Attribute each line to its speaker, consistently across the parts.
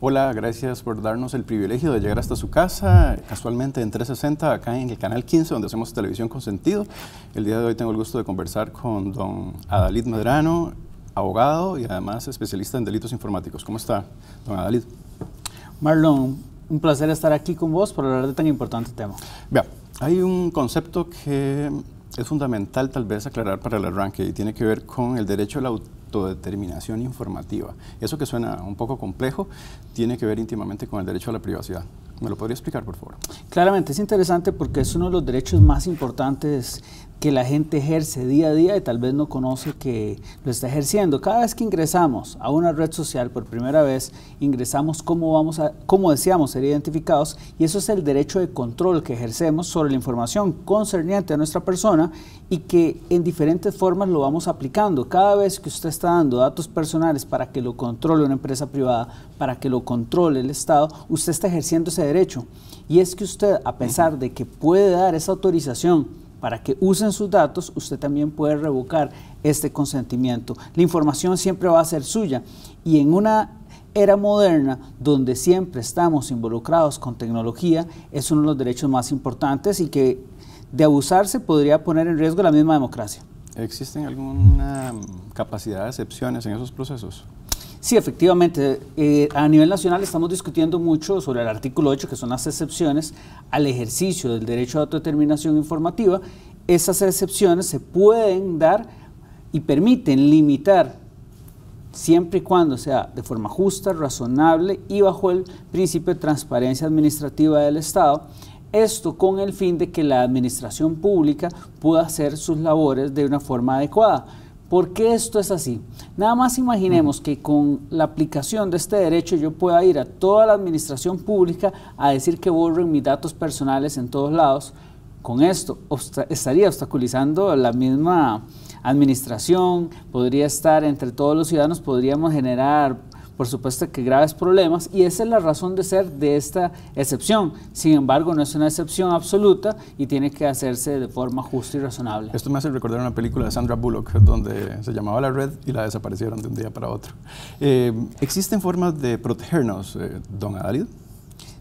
Speaker 1: Hola, gracias por darnos el privilegio de llegar hasta su casa, casualmente en 360, acá en el canal 15, donde hacemos televisión con sentido. El día de hoy tengo el gusto de conversar con don Adalid Medrano, abogado y además especialista en delitos informáticos. ¿Cómo está, don Adalid? Marlon, un placer estar aquí con vos para hablar de tan importante tema. Vea, hay un concepto que es fundamental tal vez aclarar para el arranque y tiene que ver con el derecho al autor autodeterminación informativa. Eso que suena un poco complejo tiene que ver íntimamente con el derecho a la privacidad. ¿Me lo podría explicar, por favor? Claramente, es interesante
Speaker 2: porque es uno de los derechos más importantes que la gente ejerce día a día y tal vez no conoce que lo está ejerciendo. Cada vez que ingresamos a una red social por primera vez, ingresamos como vamos a, como deseamos ser identificados y eso es el derecho de control que ejercemos sobre la información concerniente a nuestra persona y que en diferentes formas lo vamos aplicando. Cada vez que usted está dando datos personales para que lo controle una empresa privada, para que lo controle el Estado, usted está ejerciendo ese derecho. Y es que usted, a pesar de que puede dar esa autorización, para que usen sus datos, usted también puede revocar este consentimiento. La información siempre va a ser suya y en una era moderna donde siempre estamos involucrados con tecnología es uno de los derechos más importantes y que de abusarse podría poner en riesgo la misma democracia. ¿Existen alguna capacidad de excepciones en esos procesos? Sí, efectivamente. Eh, a nivel nacional estamos discutiendo mucho sobre el artículo 8, que son las excepciones al ejercicio del derecho a autodeterminación informativa. Esas excepciones se pueden dar y permiten limitar siempre y cuando sea de forma justa, razonable y bajo el principio de transparencia administrativa del Estado, esto con el fin de que la administración pública pueda hacer sus labores de una forma adecuada ¿Por qué esto es así? Nada más imaginemos que con la aplicación de este derecho yo pueda ir a toda la administración pública a decir que borren mis datos personales en todos lados. Con esto estaría obstaculizando la misma administración, podría estar entre todos los ciudadanos, podríamos generar por supuesto que graves problemas y esa es la razón de ser de esta excepción. Sin embargo, no es una excepción absoluta
Speaker 1: y tiene que hacerse de forma justa y razonable. Esto me hace recordar una película de Sandra Bullock donde se llamaba La Red y la desaparecieron de un día para otro. Eh, ¿Existen formas de protegernos, eh, don Adalid?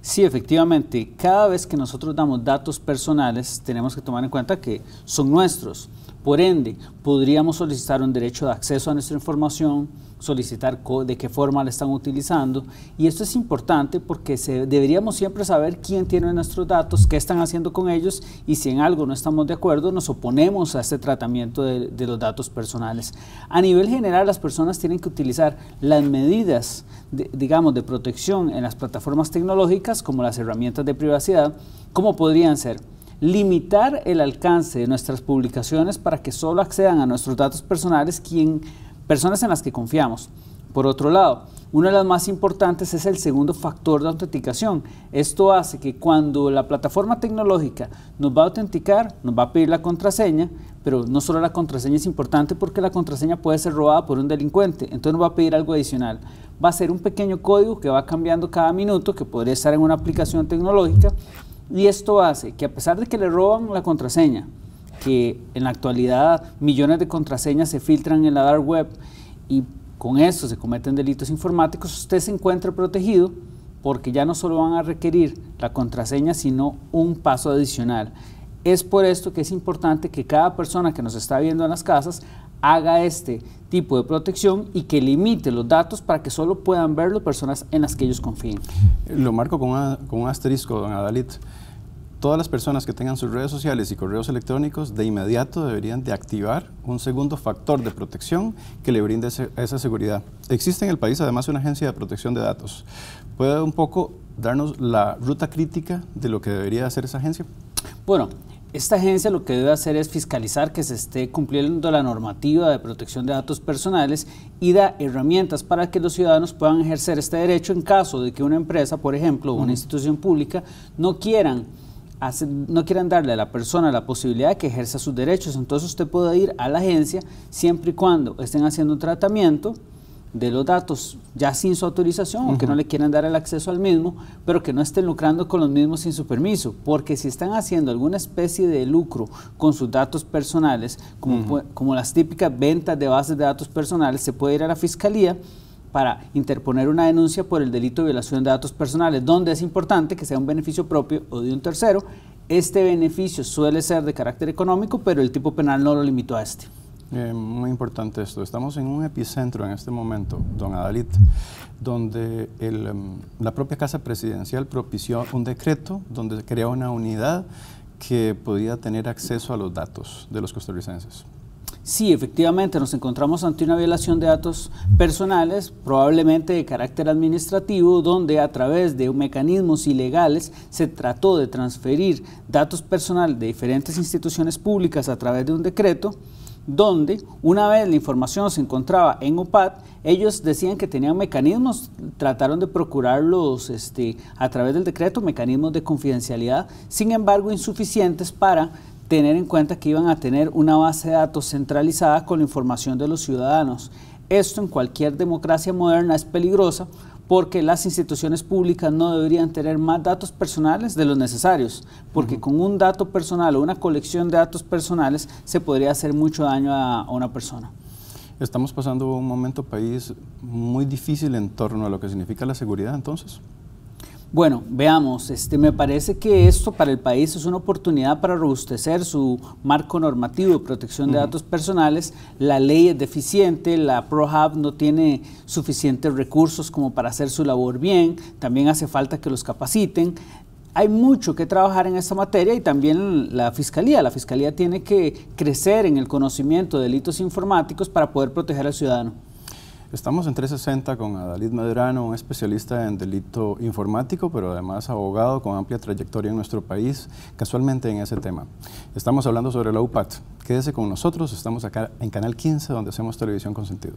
Speaker 1: Sí, efectivamente. Cada vez que nosotros damos datos personales,
Speaker 2: tenemos que tomar en cuenta que son nuestros. Por ende, podríamos solicitar un derecho de acceso a nuestra información, solicitar de qué forma la están utilizando y esto es importante porque deberíamos siempre saber quién tiene nuestros datos, qué están haciendo con ellos y si en algo no estamos de acuerdo nos oponemos a este tratamiento de, los datos personales. A nivel general las personas tienen que utilizar las medidas digamos de protección en las plataformas tecnológicas como las herramientas de privacidad como podrían ser limitar el alcance de nuestras publicaciones para que solo accedan a nuestros datos personales quien, personas en las que confiamos. Por otro lado, una de las más importantes es el segundo factor de autenticación. Esto hace que cuando la plataforma tecnológica nos va a autenticar, nos va a pedir la contraseña, pero no solo la contraseña es importante porque la contraseña puede ser robada por un delincuente, entonces nos va a pedir algo adicional. Va a ser un pequeño código que va cambiando cada minuto, que podría estar en una aplicación tecnológica, y esto hace que a pesar de que le roban la contraseña, que en la actualidad millones de contraseñas se filtran en la dark web y con eso se cometen delitos informáticos, usted se encuentra protegido porque ya no solo van a requerir la contraseña, sino un paso adicional. Es por esto que es importante que cada persona que nos está viendo en las casas haga este tipo de protección y que limite los datos para que solo puedan verlo personas en las que ellos
Speaker 1: confíen. Lo marco con, un asterisco, don Adalit. Todas las personas que tengan sus redes sociales y correos electrónicos de inmediato deberían de activar un segundo factor de protección que le brinde esa seguridad. Existe en el país además una agencia de protección de datos. ¿Puede un poco darnos la ruta crítica de lo que debería hacer esa agencia?
Speaker 2: Bueno, esta agencia lo que debe hacer es fiscalizar que se esté cumpliendo la normativa de protección de datos personales y da herramientas para que los ciudadanos puedan ejercer este derecho en caso de que una empresa, por ejemplo, o una institución pública no quieran no quieran darle a la persona la posibilidad de que ejerza sus derechos. Entonces usted puede ir a la agencia siempre y cuando estén haciendo un tratamiento de los datos ya sin su autorización aunque no le quieran dar el acceso al mismo, pero que no estén lucrando con los mismos sin su permiso, porque si están haciendo alguna especie de lucro con sus datos personales, como, como las típicas ventas de bases de datos personales, se puede ir a la fiscalía para interponer una denuncia por el delito de violación de datos personales, donde es importante que sea un beneficio propio o de un tercero. Este beneficio suele ser de carácter económico, pero el tipo penal no lo limitó a este.
Speaker 1: Eh, muy importante esto. Estamos en un epicentro en este momento, don Adalit, donde em, la propia Casa Presidencial propició un decreto donde creó una unidad que podía tener acceso a los datos de los costarricenses. Sí, efectivamente, nos encontramos
Speaker 2: ante una violación de datos personales, probablemente de carácter administrativo, donde a través de mecanismos ilegales se trató de transferir datos personales de diferentes instituciones públicas a través de un decreto donde una vez la información se encontraba en OPAT, ellos decían que tenían mecanismos, trataron de procurarlos este, a través del decreto, mecanismos de confidencialidad, sin embargo insuficientes para tener en cuenta que iban a tener una base de datos centralizada con la información de los ciudadanos. Esto en cualquier democracia moderna es peligroso porque las instituciones públicas no deberían tener más datos personales de los necesarios, porque con un dato personal o una colección de datos personales se podría hacer mucho daño a una persona.
Speaker 1: Estamos pasando un momento país muy difícil en torno a lo que significa la seguridad, entonces. Bueno, veamos, este, me parece que esto para el país es una oportunidad
Speaker 2: para robustecer su marco normativo de protección de datos personales. La ley es deficiente, la Prohab no tiene suficientes recursos como para hacer su labor bien, también hace falta que los capaciten hay mucho que trabajar en esta materia y también la Fiscalía. La Fiscalía tiene que crecer en el conocimiento de delitos informáticos para poder
Speaker 1: proteger al ciudadano. Estamos en 360 con Adalid Medrano, un especialista en delito informático, pero además abogado con amplia trayectoria en nuestro país, casualmente en ese tema. Estamos hablando sobre la UPAT. Quédese con nosotros, estamos acá en Canal 15, donde hacemos televisión con sentido.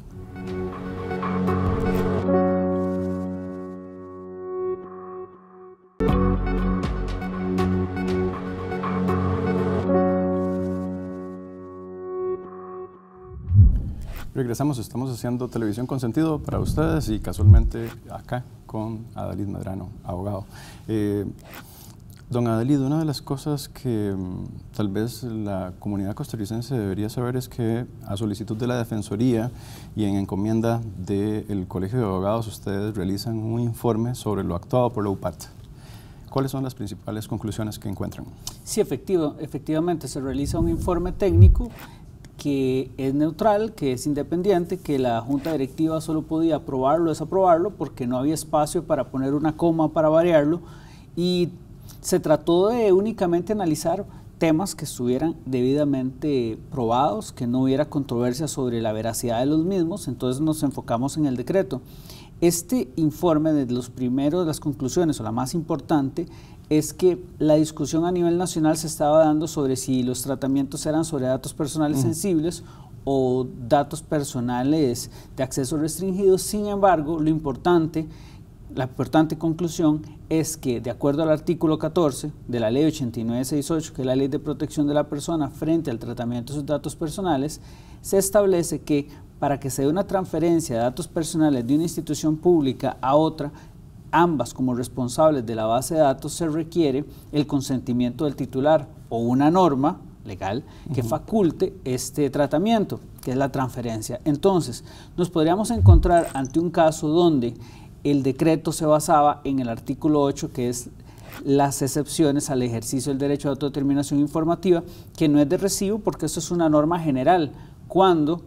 Speaker 1: Regresamos, estamos haciendo televisión con sentido para ustedes y casualmente acá con Adalid Medrano, abogado. Eh, don Adalid, una de las cosas que mm, tal vez la comunidad costarricense debería saber es que a solicitud de la Defensoría y en encomienda del Colegio de Abogados, ustedes realizan un informe sobre lo actuado por la UPAT. ¿Cuáles son las principales conclusiones que encuentran?
Speaker 2: Sí, efectivo, efectivamente, se realiza un informe técnico que es neutral, que es independiente, que la junta directiva solo podía aprobarlo o desaprobarlo porque no había espacio para poner una coma para variarlo y se trató de únicamente analizar temas que estuvieran debidamente probados, que no hubiera controversia sobre la veracidad de los mismos, entonces nos enfocamos en el decreto. Este informe de los primeros, de las conclusiones o la más importante es que la discusión a nivel nacional se estaba dando sobre si los tratamientos eran sobre datos personales mm. sensibles o datos personales de acceso restringido. Sin embargo, lo importante, la importante conclusión es que de acuerdo al artículo 14 de la ley 8968, que es la ley de protección de la persona frente al tratamiento de sus datos personales, se establece que para que se dé una transferencia de datos personales de una institución pública a otra, ambas como responsables de la base de datos, se requiere el consentimiento del titular o una norma legal que faculte este tratamiento, que es la transferencia. Entonces, nos podríamos encontrar ante un caso donde el decreto se basaba en el artículo 8, que es las excepciones al ejercicio del derecho de autodeterminación informativa, que no es de recibo porque eso es una norma general, cuando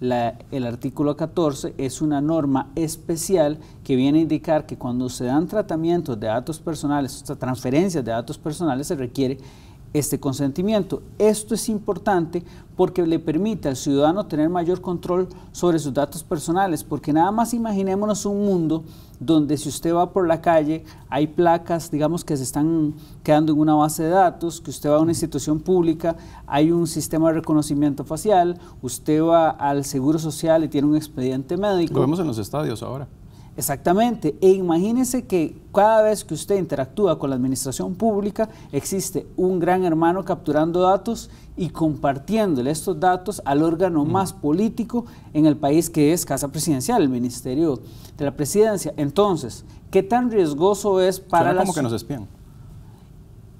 Speaker 2: el artículo 14 es una norma especial que viene a indicar que cuando se dan tratamientos de datos personales, o sea, transferencias de datos personales, se requiere este consentimiento. Esto es importante porque le permite al ciudadano tener mayor control sobre sus datos personales, porque nada más imaginémonos un mundo donde si usted va por la calle hay placas, digamos, que se están quedando en una base de datos, que usted va a una institución pública, hay un sistema de reconocimiento facial, usted va al Seguro Social y tiene un expediente médico. Lo vemos en los estadios ahora. Exactamente. E imagínese que cada vez que usted interactúa con la administración pública, existe un gran hermano capturando datos y compartiéndole estos datos al órgano mm. más político en el país que es Casa Presidencial, el Ministerio de la Presidencia. Entonces, ¿qué tan riesgoso es para Será como que nos espían.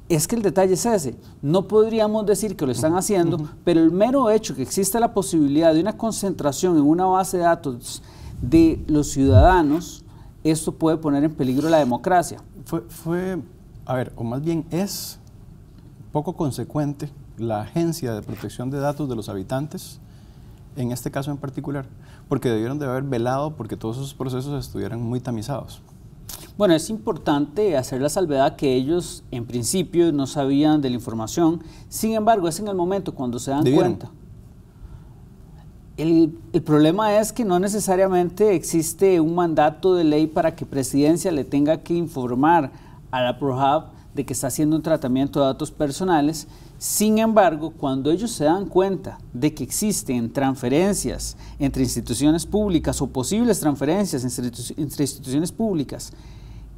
Speaker 2: Es que el detalle es ese. No podríamos decir que lo están haciendo, pero el mero hecho que existe la posibilidad de una concentración en una base de datos de los ciudadanos, esto puede poner en peligro
Speaker 1: la democracia. Fue, fue a ver, o más bien es poco consecuente la Agencia de Protección de Datos de los Habitantes, en este caso en particular, porque debieron de haber velado porque todos esos procesos estuvieran muy tamizados. Bueno,
Speaker 2: es importante hacer la salvedad que ellos en principio no sabían de la información, sin embargo es en el momento cuando se dan cuenta el, problema es que no necesariamente existe un mandato de ley para que presidencia le tenga que informar a la Prohab de que está haciendo un tratamiento de datos personales. Sin embargo, cuando ellos se dan cuenta de que existen transferencias entre instituciones públicas o posibles transferencias entre instituciones públicas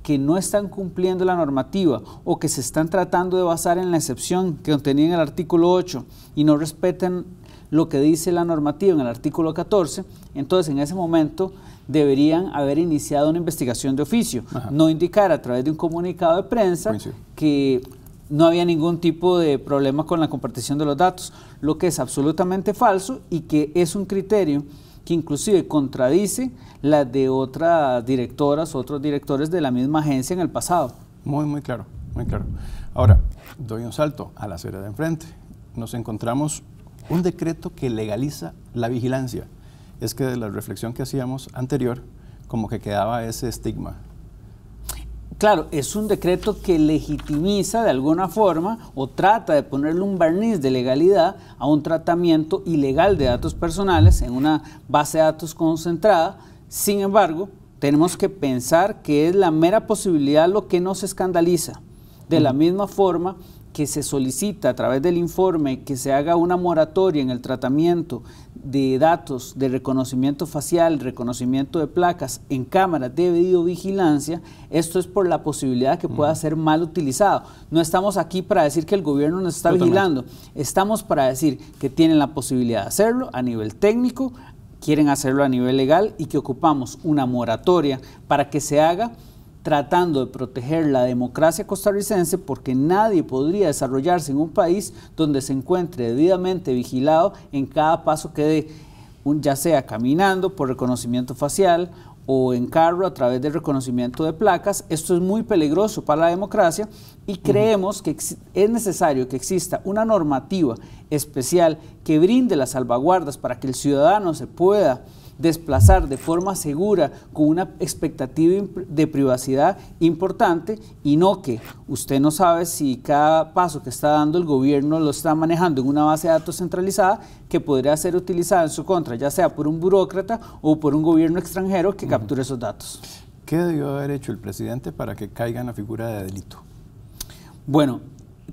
Speaker 2: que no están cumpliendo la normativa o que se están tratando de basar en la excepción que contenía en el artículo 8 y no respetan lo que dice la normativa en el artículo 14, entonces en ese momento deberían haber iniciado una investigación de oficio, no indicar a través de un comunicado de prensa que no había ningún tipo de problema con la compartición de los datos, lo que es absolutamente falso y que es un criterio que inclusive contradice la de otras directoras, otros directores de la misma
Speaker 1: agencia en el pasado. Muy, muy claro, muy claro. Ahora, doy un salto a la serie de enfrente. Nos encontramos un decreto que legaliza la vigilancia. Es que de la reflexión que hacíamos anterior, como que quedaba ese estigma.
Speaker 2: Claro, es un decreto que legitimiza de alguna forma o trata de ponerle un barniz de legalidad a un tratamiento ilegal de datos personales en una base de datos concentrada. Sin embargo, tenemos que pensar que es la mera posibilidad lo que nos escandaliza. De la misma forma que se solicita a través del informe que se haga una moratoria en el tratamiento de datos de reconocimiento facial, reconocimiento de placas en cámaras de videovigilancia, esto es por la posibilidad que pueda ser mal utilizado. No estamos aquí para decir que el gobierno nos está vigilando, estamos para decir que tienen la posibilidad de hacerlo a nivel técnico, quieren hacerlo a nivel legal y que ocupamos una moratoria para que se haga tratando de proteger la democracia costarricense porque nadie podría desarrollarse en un país donde se encuentre debidamente vigilado en cada paso que dé, ya sea caminando por reconocimiento facial o en carro a través del reconocimiento de placas. Esto es muy peligroso para la democracia y creemos que es necesario que exista una normativa especial que brinde las salvaguardas para que el ciudadano se pueda desplazar de forma segura con una expectativa de privacidad importante y no que usted no sabe si cada paso que está dando el gobierno lo está manejando en una base de datos centralizada que podría ser utilizada en su contra, ya sea por un burócrata o por un gobierno extranjero que capture esos datos.
Speaker 1: ¿Qué debió haber hecho el presidente
Speaker 2: para que caiga en la figura de delito? Bueno,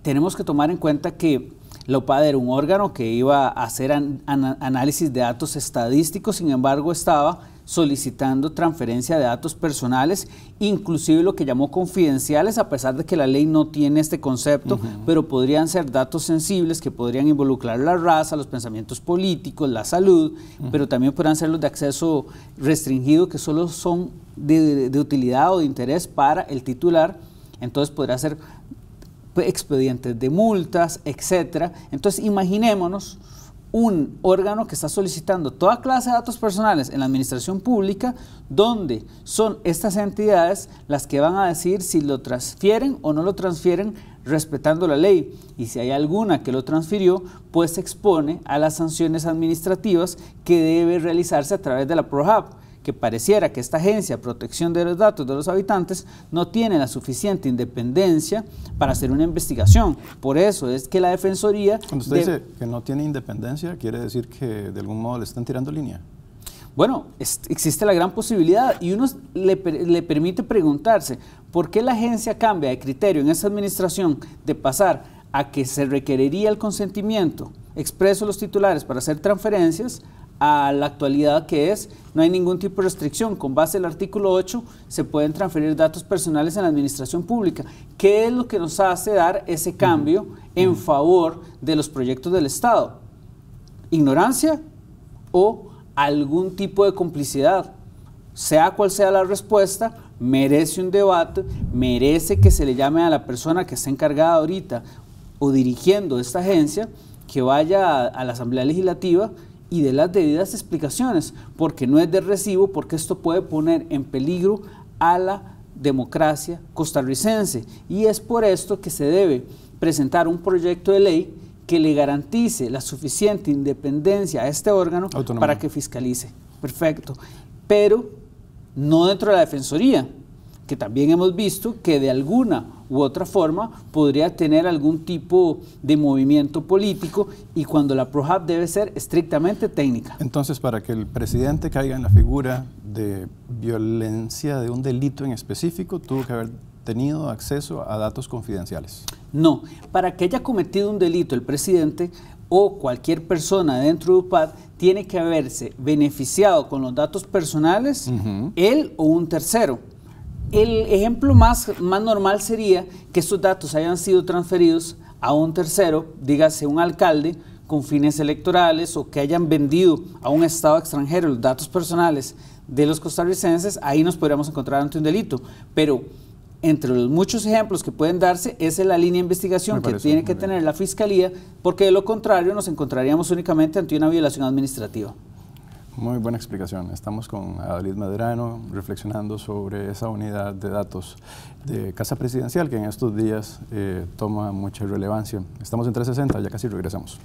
Speaker 2: tenemos que tomar en cuenta que la era un órgano que iba a hacer análisis de datos estadísticos, sin embargo estaba solicitando transferencia de datos personales, inclusive lo que llamó confidenciales, a pesar de que la ley no tiene este concepto, pero podrían ser datos sensibles que podrían involucrar la raza, los pensamientos políticos, la salud, pero también podrían ser los de acceso restringido que solo son de, de utilidad o de interés para el titular. Entonces podría ser expedientes de multas, etcétera, Entonces imaginémonos un órgano que está solicitando toda clase de datos personales en la administración pública, donde son estas entidades las que van a decir si lo transfieren o no lo transfieren respetando la ley. Y si hay alguna que lo transfirió, pues se expone a las sanciones administrativas que debe realizarse a través de la ProHub que pareciera que esta agencia protección de los datos de los habitantes no tiene la suficiente independencia para hacer una investigación. Por eso es que la
Speaker 1: Defensoría... Cuando usted dice que no tiene independencia, ¿quiere decir que de algún modo le están tirando línea? Bueno, existe la gran posibilidad y uno le, le permite preguntarse,
Speaker 2: ¿por qué la agencia cambia de criterio en esta administración de pasar a que se requeriría el consentimiento expreso de los titulares para hacer transferencias a la actualidad que es, no hay ningún tipo de restricción. Con base al artículo 8 se pueden transferir datos personales en la administración pública. ¿Qué es lo que nos hace dar ese cambio en favor de los proyectos del Estado? ¿Ignorancia o algún tipo de complicidad? Sea cual sea la respuesta, merece un debate, merece que se le llame a la persona que está encargada ahorita o dirigiendo esta agencia que vaya a la Asamblea Legislativa y de las debidas explicaciones, porque no es de recibo, porque esto puede poner en peligro a la democracia costarricense. Y es por esto que se debe presentar un proyecto de ley que le garantice la suficiente independencia a este órgano para que fiscalice. Perfecto. Pero no dentro de la Defensoría, que también hemos visto que de alguna u otra forma podría tener algún tipo de movimiento
Speaker 1: político y cuando la PROHAP debe ser estrictamente técnica. Entonces, para que el presidente caiga en la figura de violencia de un delito en específico, tuvo que haber tenido acceso a datos confidenciales. No, para que haya cometido un delito
Speaker 2: el presidente o cualquier persona dentro de UPAD tiene que haberse beneficiado con los datos personales él o un tercero. El ejemplo más, normal sería que estos datos hayan sido transferidos a un tercero, dígase un alcalde, con fines electorales o que hayan vendido a un Estado extranjero los datos personales de los costarricenses, ahí nos podríamos encontrar ante un delito. Pero entre los muchos ejemplos que pueden darse, esa es la línea de investigación que tiene que tener la Fiscalía, porque de lo contrario nos encontraríamos únicamente ante una violación administrativa.
Speaker 1: Muy buena explicación. Estamos con Adalid Maderano reflexionando sobre esa unidad de datos de Casa Presidencial que en estos días eh, toma mucha relevancia. Estamos en 360, ya casi regresamos.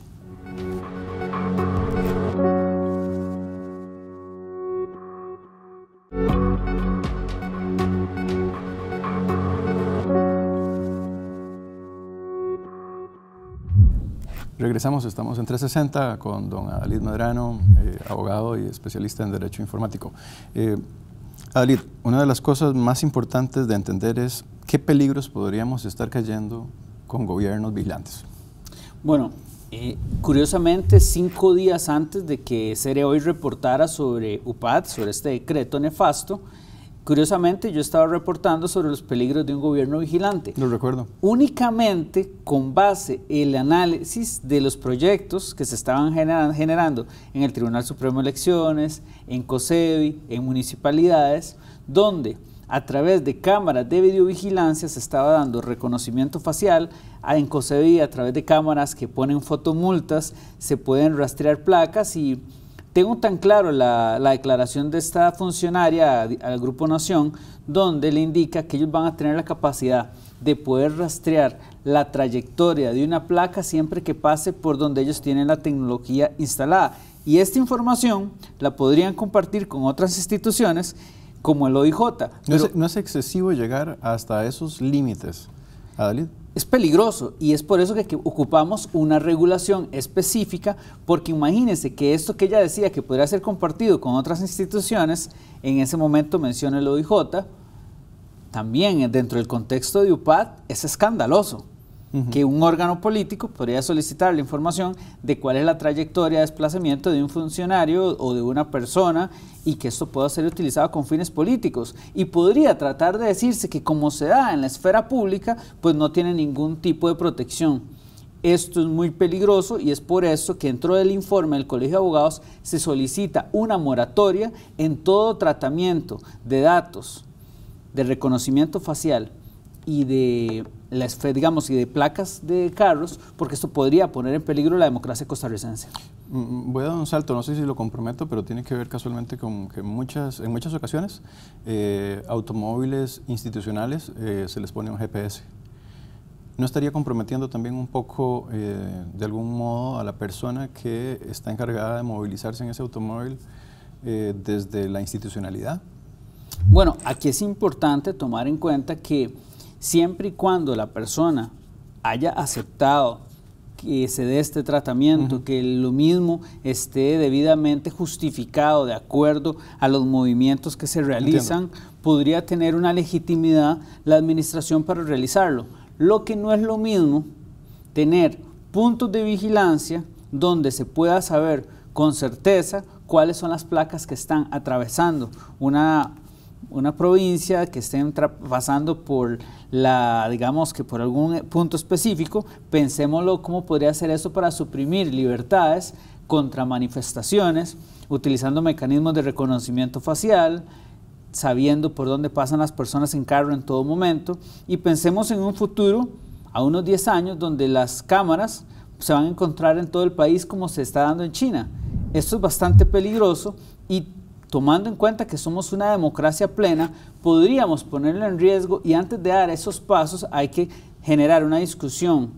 Speaker 1: regresamos, estamos en 360 con don Adalid Medrano, eh, abogado y especialista en Derecho Informático. Eh, Adalid, una de las cosas más importantes de entender es qué peligros podríamos estar cayendo con gobiernos vigilantes.
Speaker 2: Bueno, eh, curiosamente, cinco días antes de que Cere hoy reportara sobre UPAD, sobre este decreto nefasto, Curiosamente, yo estaba reportando sobre los peligros de un gobierno vigilante. Lo recuerdo. Únicamente con base en el análisis de los proyectos que se estaban generando en el Tribunal Supremo de Elecciones, en COSEBI, en municipalidades, donde a través de cámaras de videovigilancia se estaba dando reconocimiento facial en COSEBI a través de cámaras que ponen fotomultas, se pueden rastrear placas y tengo tan claro la, declaración de esta funcionaria al Grupo Nación, donde le indica que ellos van a tener la capacidad de poder rastrear la trayectoria de una placa siempre que pase por donde ellos tienen la tecnología instalada. Y esta información la podrían compartir con otras instituciones como el OIJ. no, es, excesivo llegar hasta esos límites. Es peligroso y es por eso que, ocupamos una regulación específica, porque imagínense que esto que ella decía que podría ser compartido con otras instituciones, en ese momento menciona el OIJ, también dentro del contexto de UPAD es escandaloso que un órgano político podría solicitar la información de cuál es la trayectoria de desplazamiento de un funcionario o de una persona y que esto pueda ser utilizado con fines políticos. Y podría tratar de decirse que como se da en la esfera pública, pues no tiene ningún tipo de protección. Esto es muy peligroso y es por eso que dentro del informe del Colegio de Abogados se solicita una moratoria en todo tratamiento de datos de reconocimiento facial y de la esfera, digamos, y de placas de carros, porque esto podría poner en peligro la democracia costarricense.
Speaker 1: Mm, mm, voy a dar un salto, no sé si lo comprometo, pero tiene que ver casualmente con que muchas, en muchas ocasiones eh, automóviles institucionales eh, se les pone un GPS. ¿No estaría comprometiendo también un poco, eh, de algún modo, a la persona que está encargada de movilizarse en ese automóvil desde la institucionalidad?
Speaker 2: Bueno, aquí es importante tomar en cuenta que siempre y cuando la persona haya aceptado que se dé este tratamiento, que lo mismo esté debidamente justificado de acuerdo a los movimientos que se realizan, podría tener una legitimidad la administración para realizarlo. Lo que no es lo mismo tener puntos de vigilancia donde se pueda saber con certeza cuáles son las placas que están atravesando una una provincia que esté pasando por la, digamos que por algún eh, punto específico, pensémoslo cómo podría hacer eso para suprimir libertades contra manifestaciones, utilizando mecanismos de reconocimiento facial, sabiendo por dónde pasan las personas en carro en todo momento, y pensemos en un futuro, a unos 10 años, donde las cámaras se van a encontrar en todo el país como se está dando en China. Esto es bastante peligroso y tomando en cuenta que somos una democracia plena, podríamos ponerlo en riesgo y antes de dar esos pasos hay que generar una discusión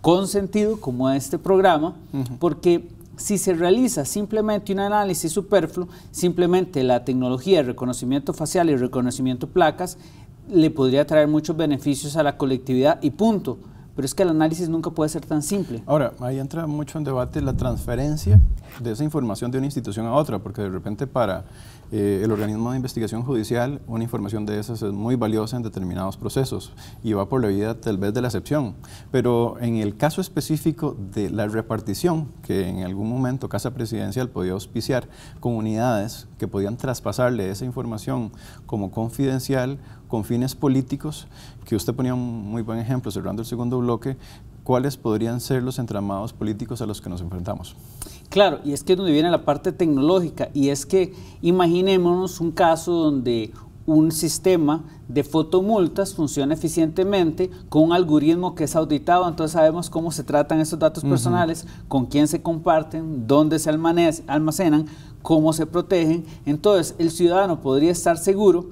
Speaker 2: con sentido como este programa, porque si se realiza simplemente un análisis superfluo, simplemente la tecnología de reconocimiento facial y reconocimiento placas le podría traer muchos beneficios a la colectividad y punto pero es que el análisis nunca puede ser tan simple.
Speaker 1: Ahora, ahí entra mucho en debate la transferencia de esa información de una institución a otra, porque de repente para eh, el organismo de investigación judicial, una información de esas es muy valiosa en determinados procesos y va por la vida tal vez de la excepción. Pero en el caso específico de la repartición, que en algún momento Casa Presidencial podía auspiciar comunidades que podían traspasarle esa información como confidencial con fines políticos, que usted ponía un muy buen ejemplo cerrando el segundo bloque, ¿cuáles podrían ser los entramados políticos a los que nos enfrentamos?
Speaker 2: Claro, y es que es donde viene la parte tecnológica, y es que imaginémonos un caso donde un sistema de fotomultas funciona eficientemente con un algoritmo que es auditado, entonces sabemos cómo se tratan esos datos personales, con quién se comparten, dónde se almacenan, cómo se protegen. Entonces el ciudadano podría estar seguro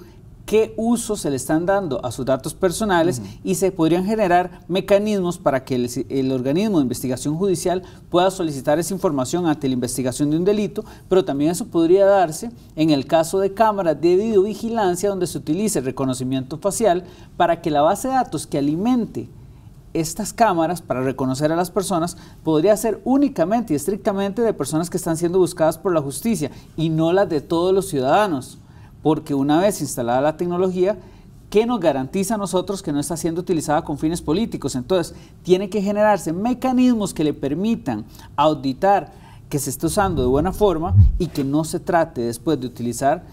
Speaker 2: qué uso se le están dando a sus datos personales y se podrían generar mecanismos para que el, organismo de investigación judicial pueda solicitar esa información ante la investigación de un delito, pero también eso podría darse en el caso de cámaras de videovigilancia donde se utilice reconocimiento facial para que la base de datos que alimente estas cámaras para reconocer a las personas podría ser únicamente y estrictamente de personas que están siendo buscadas por la justicia y no las de todos los ciudadanos porque una vez instalada la tecnología, ¿qué nos garantiza a nosotros que no está siendo utilizada con fines políticos? Entonces, tiene que generarse mecanismos que le permitan auditar que se está usando de buena forma y que no se trate después de utilizar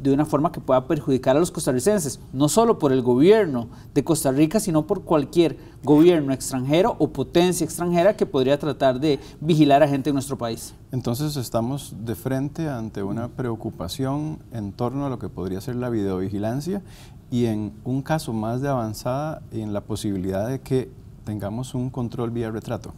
Speaker 2: de una forma que pueda perjudicar a los costarricenses, no solo por el gobierno de Costa Rica, sino por cualquier gobierno extranjero o potencia extranjera que podría tratar de vigilar
Speaker 1: a gente en nuestro país. Entonces estamos de frente ante una preocupación en torno a lo que podría ser la videovigilancia y en un caso más de avanzada en la posibilidad de que tengamos un control vía retrato.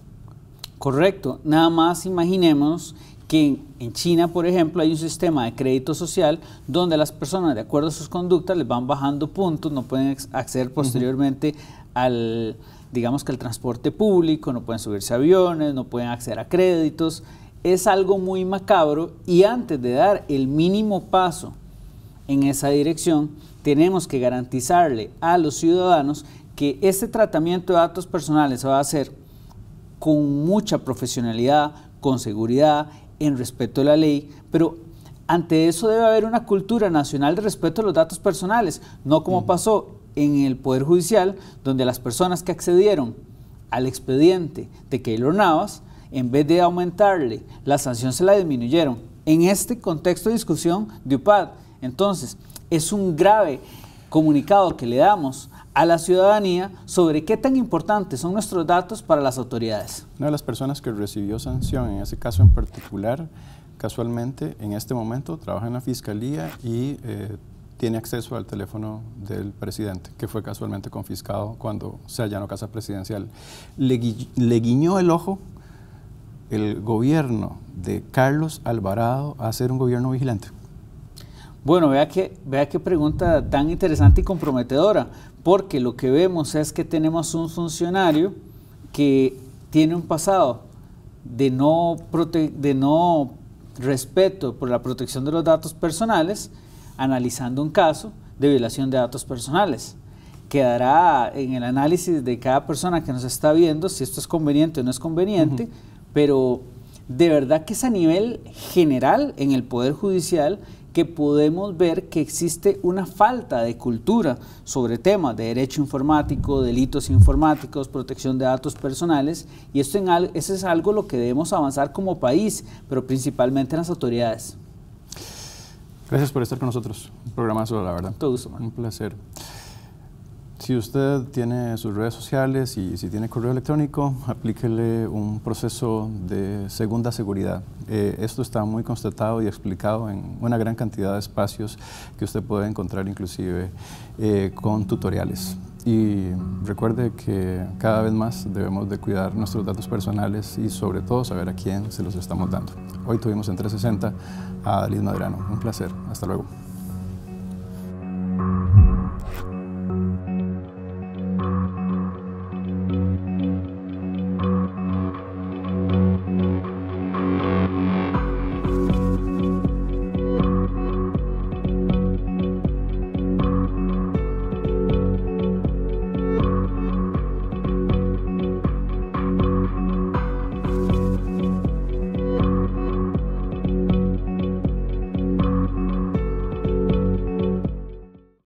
Speaker 1: Correcto, nada más imaginemos que en China, por ejemplo, hay un
Speaker 2: sistema de crédito social donde las personas, de acuerdo a sus conductas, les van bajando puntos, no pueden acceder posteriormente al, digamos que transporte público, no pueden subirse a aviones, no pueden acceder a créditos. Es algo muy macabro y antes de dar el mínimo paso en esa dirección, tenemos que garantizarle a los ciudadanos que este tratamiento de datos personales se va a hacer con mucha profesionalidad, con seguridad, en respeto a la ley, pero ante eso debe haber una cultura nacional de respeto a los datos personales, no como mm. pasó en el Poder Judicial, donde las personas que accedieron al expediente de Keylor Navas, en vez de aumentarle la sanción, se la disminuyeron. En este contexto de discusión de UPAD, entonces, es un grave comunicado que le damos a la ciudadanía sobre qué tan importantes son nuestros datos para las autoridades.
Speaker 1: Una de las personas que recibió sanción en ese caso en particular, casualmente en este momento trabaja en la fiscalía y eh, tiene acceso al teléfono del presidente, que fue casualmente confiscado cuando se allanó Casa Presidencial. Le, le guiñó el ojo el gobierno de Carlos Alvarado a ser un gobierno vigilante.
Speaker 2: Bueno, vea que vea qué pregunta tan interesante y comprometedora, porque lo que vemos es que tenemos un funcionario que tiene un pasado de no, de no respeto por la protección de los datos personales, analizando un caso de violación de datos personales. Quedará en el análisis de cada persona que nos está viendo si esto es conveniente o no es conveniente, pero de verdad que es a nivel general en el Poder Judicial que podemos ver que existe una falta de cultura sobre temas de derecho informático, delitos informáticos, protección de datos personales, y esto en eso es algo lo que debemos avanzar como país, pero principalmente en las autoridades.
Speaker 1: Gracias por estar con nosotros. Un solo la verdad. Todo Un placer. Si usted tiene sus redes sociales y si tiene correo electrónico, aplíquele un proceso de segunda seguridad. Eh, esto está muy constatado y explicado en una gran cantidad de espacios que usted puede encontrar inclusive eh, con tutoriales. Y recuerde que cada vez más debemos de cuidar nuestros datos personales y sobre todo saber a quién se los estamos dando. Hoy tuvimos en 360 a Dalí Madrano. Un placer. Hasta luego.